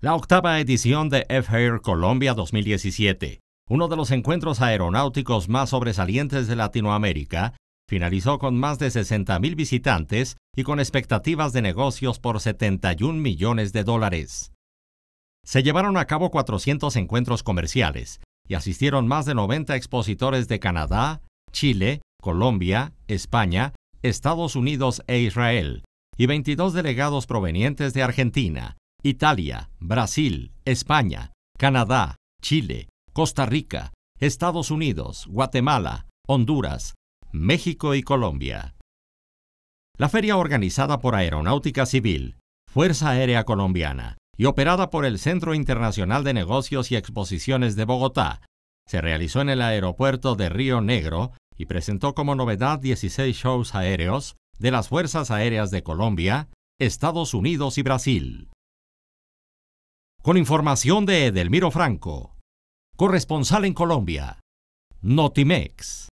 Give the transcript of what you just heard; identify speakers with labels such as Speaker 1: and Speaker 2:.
Speaker 1: la octava edición de F-Air Colombia 2017, uno de los encuentros aeronáuticos más sobresalientes de Latinoamérica, finalizó con más de 60.000 visitantes y con expectativas de negocios por 71 millones de dólares. Se llevaron a cabo 400 encuentros comerciales y asistieron más de 90 expositores de Canadá, Chile, Colombia, España, Estados Unidos e Israel, y 22 delegados provenientes de Argentina, Italia, Brasil, España, Canadá, Chile, Costa Rica, Estados Unidos, Guatemala, Honduras, México y Colombia. La feria organizada por Aeronáutica Civil, Fuerza Aérea Colombiana y operada por el Centro Internacional de Negocios y Exposiciones de Bogotá, se realizó en el aeropuerto de Río Negro y presentó como novedad 16 shows aéreos de las Fuerzas Aéreas de Colombia, Estados Unidos y Brasil con información de Edelmiro Franco, corresponsal en Colombia, Notimex.